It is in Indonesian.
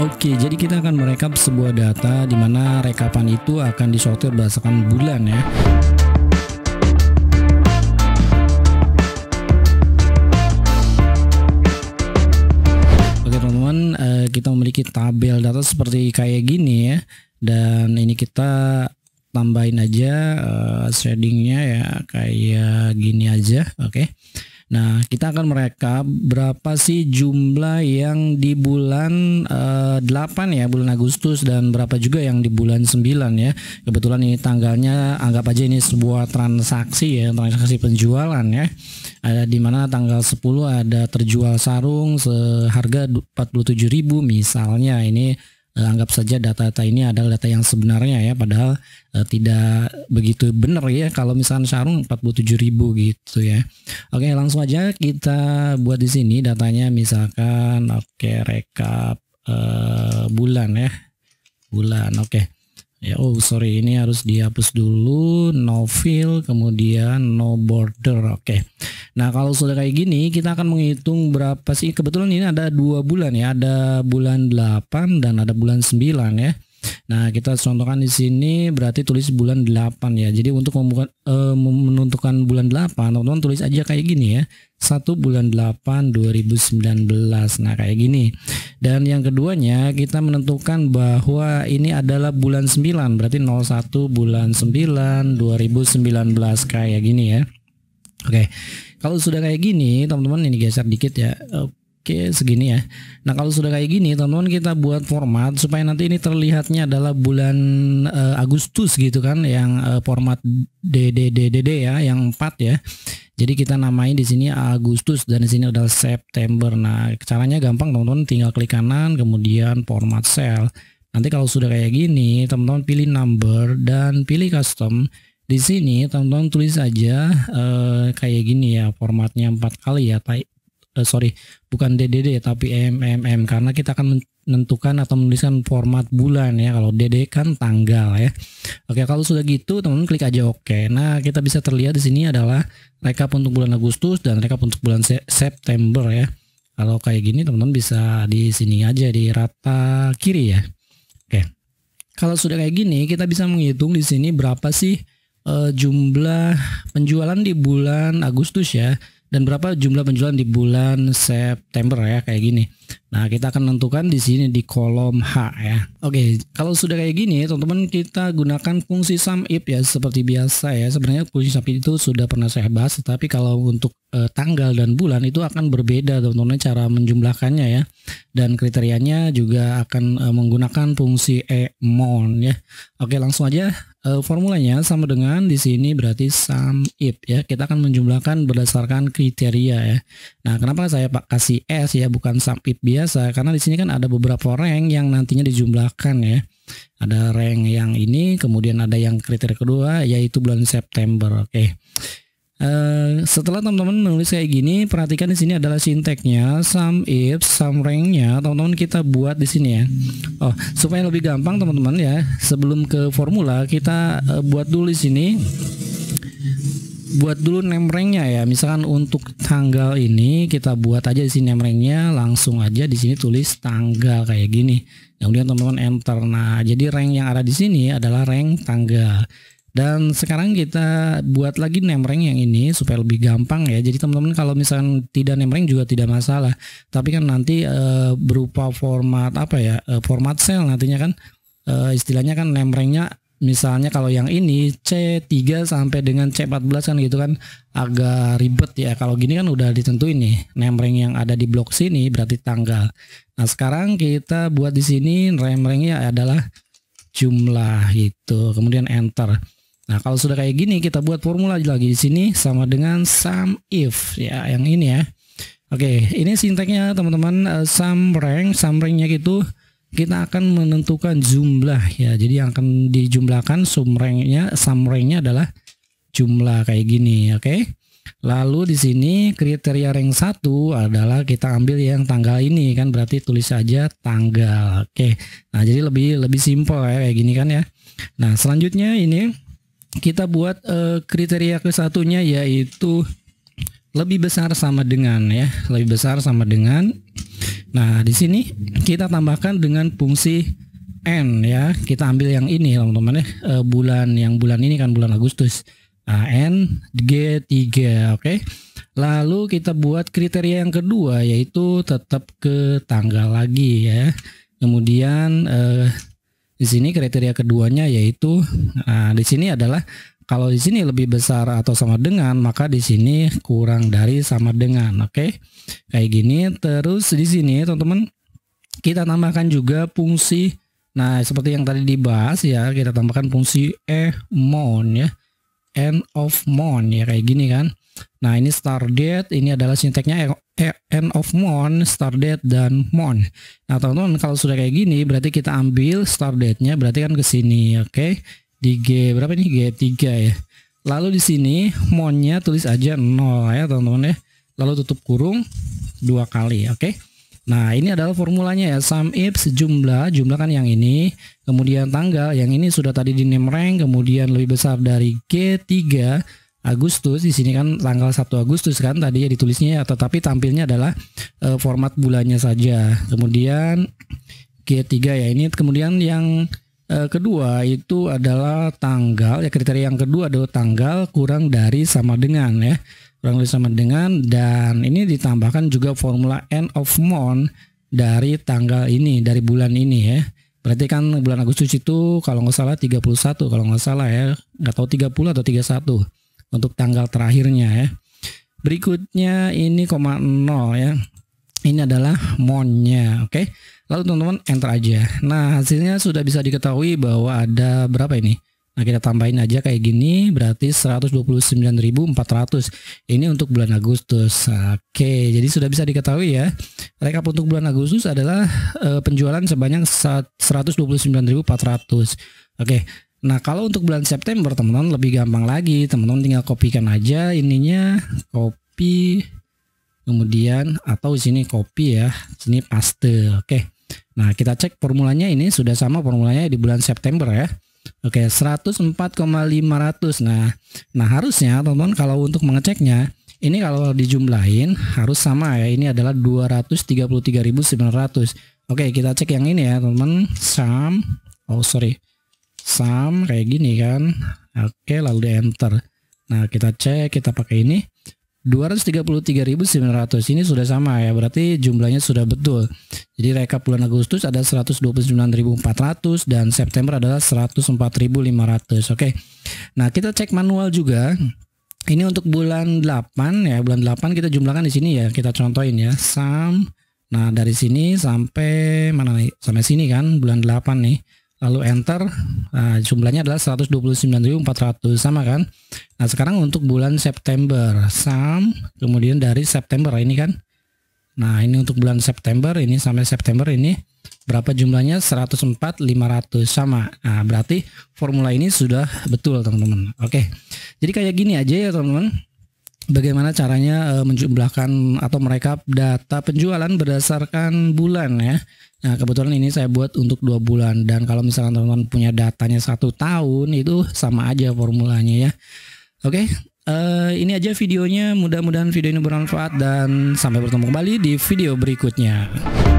Oke, jadi kita akan merekap sebuah data di mana rekapan itu akan disortir berdasarkan bulan ya. Oke teman-teman, eh, kita memiliki tabel data seperti kayak gini ya. Dan ini kita tambahin aja uh, shadingnya ya kayak gini aja, oke. Nah, kita akan merekap berapa sih jumlah yang di bulan uh, eh, 8 ya, bulan Agustus dan berapa juga yang di bulan 9 ya. Kebetulan ini tanggalnya anggap aja ini sebuah transaksi ya, transaksi penjualan ya. Ada di mana tanggal 10 ada terjual sarung seharga 47.000 misalnya. Ini Eh, anggap saja data-data ini adalah data yang sebenarnya ya padahal uh, tidak begitu benar ya kalau misalkan sarung 47.000 gitu ya. Oke, langsung aja kita buat di sini datanya misalkan oke okay, rekap uh, bulan ya. Bulan. Oke. Okay ya oh sorry ini harus dihapus dulu no fill kemudian no border oke okay. nah kalau sudah kayak gini kita akan menghitung berapa sih kebetulan ini ada dua bulan ya ada bulan 8 dan ada bulan 9 ya Nah, kita contohkan di sini berarti tulis bulan 8 ya. Jadi untuk membuka, e, menentukan bulan 8, teman-teman tulis aja kayak gini ya. 1 bulan 8 2019. Nah, kayak gini. Dan yang keduanya kita menentukan bahwa ini adalah bulan 9, berarti 01 bulan 9 2019 kayak gini ya. Oke. Kalau sudah kayak gini, teman-teman ini geser dikit ya. Eh, Oke, segini ya. Nah, kalau sudah kayak gini, teman-teman kita buat format supaya nanti ini terlihatnya adalah bulan uh, Agustus gitu kan yang uh, format DDDDD ya, yang 4 ya. Jadi kita namain di sini Agustus dan di sini adalah September. Nah, caranya gampang teman-teman, tinggal klik kanan kemudian format cell. Nanti kalau sudah kayak gini, teman-teman pilih number dan pilih custom. Di sini teman-teman tulis aja eh, kayak gini ya, formatnya empat kali ya, uh, sorry bukan DDD tapi MMM karena kita akan menentukan atau menuliskan format bulan ya kalau DD kan tanggal ya oke kalau sudah gitu teman-teman klik aja oke nah kita bisa terlihat di sini adalah rekap untuk bulan Agustus dan rekap untuk bulan Se September ya kalau kayak gini teman-teman bisa di sini aja di rata kiri ya oke kalau sudah kayak gini kita bisa menghitung di sini berapa sih uh, jumlah penjualan di bulan Agustus ya dan berapa jumlah penjualan di bulan September ya kayak gini. Nah, kita akan tentukan di sini di kolom H ya. Oke, kalau sudah kayak gini teman-teman kita gunakan fungsi sum if ya seperti biasa ya. Sebenarnya fungsi sum if itu sudah pernah saya bahas tapi kalau untuk eh, tanggal dan bulan itu akan berbeda teman-teman cara menjumlahkannya ya. Dan kriterianya juga akan eh, menggunakan fungsi mon ya. Oke, langsung aja E, formulanya sama dengan di sini berarti sum it ya. Kita akan menjumlahkan berdasarkan kriteria ya. Nah, kenapa saya Pak kasih S ya bukan sum it biasa? Karena di sini kan ada beberapa rank yang nantinya dijumlahkan ya. Ada rank yang ini, kemudian ada yang kriteria kedua yaitu bulan September. Oke. Okay. Uh, setelah teman-teman menulis kayak gini, perhatikan di sini adalah sinteknya, sum if, sum ranknya, teman-teman kita buat di sini ya. Oh, supaya lebih gampang teman-teman ya, sebelum ke formula kita uh, buat dulu di sini. Buat dulu name ranknya ya. Misalkan untuk tanggal ini kita buat aja di sini name ranknya, langsung aja di sini tulis tanggal kayak gini. Kemudian teman-teman enter. Nah, jadi rank yang ada di sini adalah rank tanggal. Dan sekarang kita buat lagi nemreng yang ini supaya lebih gampang ya. Jadi teman-teman kalau misalkan tidak nemreng juga tidak masalah. Tapi kan nanti e, berupa format apa ya? E, format sel nantinya kan e, istilahnya kan nemrengnya misalnya kalau yang ini C3 sampai dengan C14 kan gitu kan agak ribet ya. Kalau gini kan udah ditentuin nih nemreng yang ada di blok sini berarti tanggal. Nah, sekarang kita buat di sini nemrengnya adalah jumlah gitu. Kemudian enter. Nah, kalau sudah kayak gini kita buat formula lagi di sini sama dengan sum if ya yang ini ya. Oke, ini sinteknya teman-teman eh, sum rank, sum ranknya gitu kita akan menentukan jumlah ya. Jadi yang akan dijumlahkan sum ranknya, sum ranknya adalah jumlah kayak gini, oke. Lalu di sini kriteria rank 1 adalah kita ambil yang tanggal ini kan berarti tulis saja tanggal. Oke. Nah, jadi lebih lebih simple ya kayak gini kan ya. Nah, selanjutnya ini kita buat uh, kriteria ke satunya yaitu lebih besar sama dengan ya, lebih besar sama dengan. Nah, di sini kita tambahkan dengan fungsi n ya. Kita ambil yang ini teman-teman ya, uh, bulan yang bulan ini kan bulan Agustus. Nah, n G3, oke. Okay? Lalu kita buat kriteria yang kedua yaitu tetap ke tanggal lagi ya. Kemudian uh, di sini kriteria keduanya yaitu uh, di sini adalah kalau di sini lebih besar atau sama dengan maka di sini kurang dari sama dengan. Oke. Okay? Kayak gini terus di sini teman-teman kita tambahkan juga fungsi nah seperti yang tadi dibahas ya kita tambahkan fungsi e-, mon ya end of mon ya kayak gini kan. Nah, ini start date ini adalah sinteknya end of month, start date, dan month. Nah teman-teman kalau sudah kayak gini berarti kita ambil start date-nya berarti kan ke sini oke. Okay? Di G berapa ini? G3 ya. Lalu di sini month-nya tulis aja 0 ya teman-teman ya. Lalu tutup kurung dua kali oke. Okay? Nah ini adalah formulanya ya sum if jumlah jumlah kan yang ini kemudian tanggal yang ini sudah tadi di name rank kemudian lebih besar dari G3 Agustus di sini kan tanggal 1 Agustus kan tadi ya ditulisnya ya tetapi tampilnya adalah e, format bulannya saja. Kemudian G3 ya ini kemudian yang e, kedua itu adalah tanggal ya kriteria yang kedua adalah tanggal kurang dari sama dengan ya. Kurang dari sama dengan dan ini ditambahkan juga formula end of month dari tanggal ini dari bulan ini ya. Berarti kan bulan Agustus itu kalau nggak salah 31 kalau nggak salah ya nggak tahu 30 atau 31 untuk tanggal terakhirnya ya. Berikutnya ini koma 0 ya. Ini adalah monnya, oke. Okay? Lalu teman-teman enter aja. Nah, hasilnya sudah bisa diketahui bahwa ada berapa ini? Nah, kita tambahin aja kayak gini, berarti 129.400. Ini untuk bulan Agustus. Oke, jadi sudah bisa diketahui ya. Rekap untuk bulan Agustus adalah e, penjualan sebanyak 129.400. Oke, Nah kalau untuk bulan September teman-teman lebih gampang lagi teman-teman tinggal kopikan aja ininya copy kemudian atau sini copy ya sini paste oke nah kita cek formulanya ini sudah sama formulanya di bulan September ya Oke, okay, 104,500. Nah, nah harusnya teman-teman kalau untuk mengeceknya ini kalau dijumlahin harus sama ya. Ini adalah 233.900. Oke, kita cek yang ini ya, teman-teman. Sum. Oh, sorry sum kayak gini kan. Oke, lalu di enter. Nah, kita cek, kita pakai ini. 233.900 ini sudah sama ya, berarti jumlahnya sudah betul. Jadi rekap bulan Agustus ada 129.400 dan September adalah 104.500. Oke. Nah, kita cek manual juga. Ini untuk bulan 8 ya, bulan 8 kita jumlahkan di sini ya, kita contohin ya. Sum Nah, dari sini sampai mana nih? Sampai sini kan bulan 8 nih lalu enter nah, jumlahnya adalah 129.400 sama kan nah sekarang untuk bulan September sum kemudian dari September ini kan nah ini untuk bulan September ini sampai September ini berapa jumlahnya 104.500 sama nah berarti formula ini sudah betul teman-teman oke jadi kayak gini aja ya teman-teman bagaimana caranya uh, menjumlahkan atau merekap data penjualan berdasarkan bulan ya. Nah kebetulan ini saya buat untuk dua bulan dan kalau misalkan teman-teman punya datanya satu tahun itu sama aja formulanya ya. Oke, okay, uh, eh, ini aja videonya. Mudah-mudahan video ini bermanfaat dan sampai bertemu kembali di video berikutnya.